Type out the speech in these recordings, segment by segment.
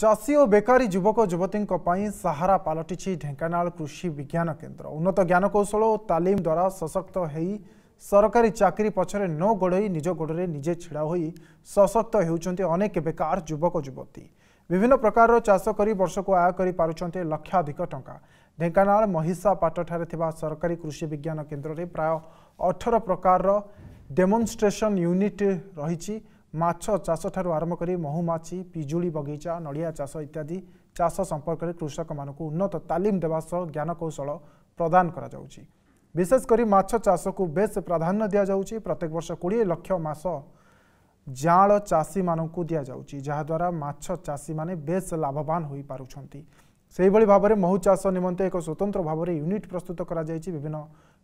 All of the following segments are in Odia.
ଚାଷୀ ଓ ବେକାରୀ ଯୁବକ ଯୁବତୀଙ୍କ ପାଇଁ ସାହାରା ପାଲଟିଛି ଢେଙ୍କାନାଳ କୃଷି ବିଜ୍ଞାନ କେନ୍ଦ୍ର ଉନ୍ନତ ଜ୍ଞାନକୌଶଳ ଓ ତାଲିମ ଦ୍ୱାରା ସଶକ୍ତ ହୋଇ ସରକାରୀ ଚାକିରି ପଛରେ ନ ଗୋଡ଼ାଇ ନିଜ ଗୋଡ଼ରେ ନିଜେ ଛିଡ଼ା ହୋଇ ସଶକ୍ତ ହେଉଛନ୍ତି ଅନେକ ବେକାର ଯୁବକ ଯୁବତୀ ବିଭିନ୍ନ ପ୍ରକାରର ଚାଷ କରି ବର୍ଷକୁ ଆୟ କରିପାରୁଛନ୍ତି ଲକ୍ଷାଧିକ ଟଙ୍କା ଢେଙ୍କାନାଳ ମହିଷାପାଟଠାରେ ଥିବା ସରକାରୀ କୃଷି ବିଜ୍ଞାନ କେନ୍ଦ୍ରରେ ପ୍ରାୟ ଅଠର ପ୍ରକାରର ଡେମନଷ୍ଟ୍ରେସନ୍ ୟୁନିଟ୍ ରହିଛି ମାଛ ଚାଷଠାରୁ ଆରମ୍ଭ କରି ମହୁମାଛି ପିଜୁଳି ବଗିଚା ନଡ଼ିଆ ଚାଷ ଇତ୍ୟାଦି ଚାଷ ସମ୍ପର୍କରେ କୃଷକମାନଙ୍କୁ ଉନ୍ନତ ତାଲିମ ଦେବା ସହ ଜ୍ଞାନକୌଶଳ ପ୍ରଦାନ କରାଯାଉଛି ବିଶେଷ କରି ମାଛ ଚାଷକୁ ବେଶ୍ ପ୍ରାଧାନ୍ୟ ଦିଆଯାଉଛି ପ୍ରତ୍ୟେକ ବର୍ଷ କୋଡ଼ିଏ ଲକ୍ଷ ମାସ ଜାଳ ଚାଷୀମାନଙ୍କୁ ଦିଆଯାଉଛି ଯାହାଦ୍ୱାରା ମାଛ ଚାଷୀମାନେ ବେଶ୍ ଲାଭବାନ ହୋଇପାରୁଛନ୍ତି ସେହିଭଳି ଭାବରେ ମହୁ ଚାଷ ନିମନ୍ତେ ଏକ ସ୍ୱତନ୍ତ୍ର ଭାବରେ ୟୁନିଟ୍ ପ୍ରସ୍ତୁତ କରାଯାଇଛି ବିଭିନ୍ନ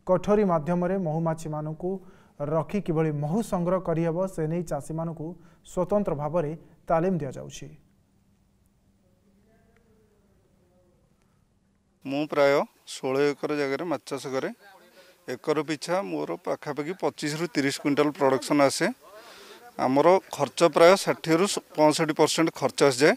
କଠୋରୀ ମାଧ୍ୟମରେ ମହୁମାଛିମାନଙ୍କୁ ରଖି କିଭଳି ମହୁ ସଂଗ୍ରହ କରିହେବ ସେ ନେଇ ଚାଷୀମାନଙ୍କୁ ସ୍ୱତନ୍ତ୍ର ଭାବରେ ତାଲିମ ଦିଆଯାଉଛି ମୁଁ ପ୍ରାୟ ଷୋହଳ ଏକର ଜାଗାରେ ମାଛ ଚାଷ କରେ ଏକର ପିଛା ମୋର ପାଖାପାଖି ପଚିଶରୁ ତିରିଶ କୁଇଣ୍ଟାଲ ପ୍ରଡ଼କ୍ସନ୍ ଆସେ ଆମର ଖର୍ଚ୍ଚ ପ୍ରାୟ ଷାଠିଏରୁ ପଞ୍ଚଷଠି ପରସେଣ୍ଟ ଖର୍ଚ୍ଚ ଆସିଯାଏ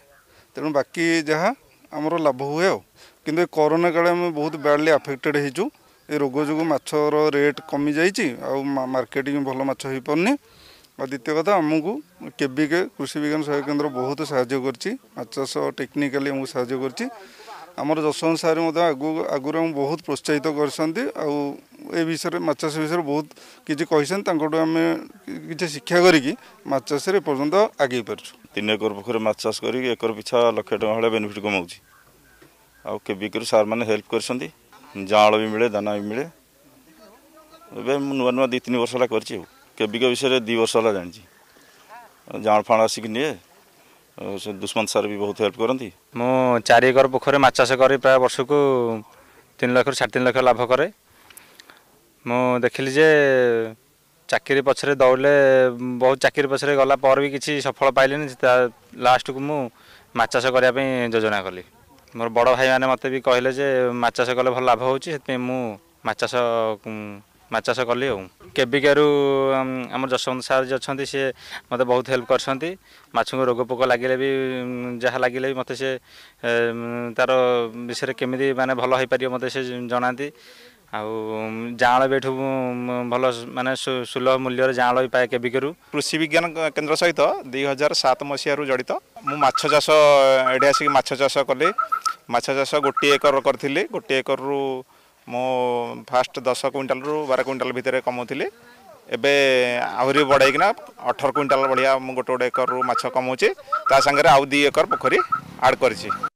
ତେଣୁ ବାକି ଯାହା ଆମର ଲାଭ ହୁଏ ଆଉ କିନ୍ତୁ ଏ କରୋନା କାଳେ ଆମେ ବହୁତ ବ୍ୟାଡ଼ଲି ଆଫେକ୍ଟେଡ଼୍ ହେଇଛୁ ଏ ରୋଗ ଯୋଗୁଁ ମାଛର ରେଟ୍ କମିଯାଇଛି ଆଉ ମାର୍କେଟିଂ ଭଲ ମାଛ ହୋଇପାରୁନି ଆଉ ଦ୍ୱିତୀୟ କଥା ଆମକୁ କେବିକେ କୃଷି ବିଜ୍ଞାନ ସହାୟକ କେନ୍ଦ୍ର ବହୁତ ସାହାଯ୍ୟ କରିଛି ମାଛ ଚାଷ ଟେକ୍ନିକାଲି ଆମକୁ ସାହାଯ୍ୟ କରିଛି ଆମର ଯଶୋବନ୍ତ ସାର୍ ମଧ୍ୟ ଆଗକୁ ଆଗରୁ ଆମକୁ ବହୁତ ପ୍ରୋତ୍ସାହିତ କରିଛନ୍ତି ଆଉ ଏ ବିଷୟରେ ମାଛ ଚାଷ ବିଷୟରେ ବହୁତ କିଛି କହିଛନ୍ତି ତାଙ୍କଠୁ ଆମେ କିଛି ଶିକ୍ଷା କରିକି ମାଛ ଚାଷରେ ଏପର୍ଯ୍ୟନ୍ତ ଆଗେଇ ପାରୁଛୁ ତିନି ଏକର ପୋଖରୀ ମାଛ ଚାଷ କରିକି ଏକର ପିଛା ଲକ୍ଷେ ଟଙ୍କା ଭଳିଆ ବେନିଫିଟ୍ କମାଉଛି ଆଉ କେବିକରୁ ସାର୍ମାନେ ହେଲ୍ପ କରିଛନ୍ତି ଜାଆଁଳ ବି ମିଳେ ଦାନା ବି ମିଳେ ଏବେ ମୁଁ ନୂଆ ନୂଆ ଦୁଇ ତିନି ବର୍ଷ ହେଲା କରିଛି ଆଉ କେବିକ ବିଷୟରେ ଦୁଇ ବର୍ଷ ହେଲା ଜାଣିଛି ଜାଆଁଳ ଫାଣ ଆସିକି ନିଏ ସେ ଦୁଷ୍ମନ୍ତ ସାର୍ ବି ବହୁତ ହେଲ୍ପ କରନ୍ତି ମୁଁ ଚାରି ଏକର ପୋଖରୀ ମାଛ ଚାଷ କରି ପ୍ରାୟ ବର୍ଷକୁ ତିନି ଲକ୍ଷରୁ ସାଢ଼େ ତିନି ଲକ୍ଷ ଲାଭ କରେ ମୁଁ ଦେଖିଲି ଯେ ଚାକିରି ପଛରେ ଦୌଡ଼ିଲେ ବହୁତ ଚାକିରି ପଛରେ ଗଲା ପରେ ବି କିଛି ସଫଳ ପାଇଲିନି ତା ଲାଷ୍ଟକୁ ମୁଁ ମାଛ ଚାଷ କରିବା ପାଇଁ ଯୋଜନା କଲି ମୋର ବଡ଼ ଭାଇମାନେ ମୋତେ ବି କହିଲେ ଯେ ମାଛ ଚାଷ କଲେ ଭଲ ଲାଭ ହେଉଛି ସେଥିପାଇଁ ମୁଁ ମାଛ ଚାଷ ମାଛ ଚାଷ କଲି ଆଉ କେବିକାରୁ ଆମର ଯଶବନ୍ତ ସାର୍ ଯିଏ ଅଛନ୍ତି ସିଏ ମୋତେ ବହୁତ ହେଲ୍ପ କରିଛନ୍ତି ମାଛଙ୍କୁ ରୋଗ ପୋକ ଲାଗିଲେ ବି ଯାହା ଲାଗିଲେ ବି ମୋତେ ସେ ତା'ର ବିଷୟରେ କେମିତି ମାନେ ଭଲ ହୋଇପାରିବ ମୋତେ ସେ ଜଣାନ୍ତି ଆଉ ଯାଆଁଳ ବି ଏଠୁ ଭଲ ମାନେ ସୁଲଭ ମୂଲ୍ୟରେ ଯାଆଁଳ ବି ପାଏ କେବିକରୁ କୃଷି ବିଜ୍ଞାନ କେନ୍ଦ୍ର ସହିତ ଦୁଇ ହଜାର ସାତ ମସିହାରୁ ଜଡ଼ିତ ମୁଁ ମାଛ ଚାଷ ଏଠି ଆସିକି ମାଛ ଚାଷ କଲି ମାଛ ଚାଷ ଗୋଟିଏ ଏକର କରିଥିଲି ଗୋଟିଏ ଏକରରୁ ମୁଁ ଫାଷ୍ଟ ଦଶ କୁଇଣ୍ଟାଲରୁ ବାର କୁଇଣ୍ଟାଲ ଭିତରେ କମାଉଥିଲି ଏବେ ଆହୁରି ବଢ଼େଇକିନା ଅଠର କୁଇଣ୍ଟାଲ ଭଳିଆ ମୁଁ ଗୋଟେ ଗୋଟେ ଏକରରୁ ମାଛ କମାଉଛି ତା ସାଙ୍ଗରେ ଆଉ ଦୁଇ ଏକର ପୋଖରୀ ଆଡ଼ କରିଛି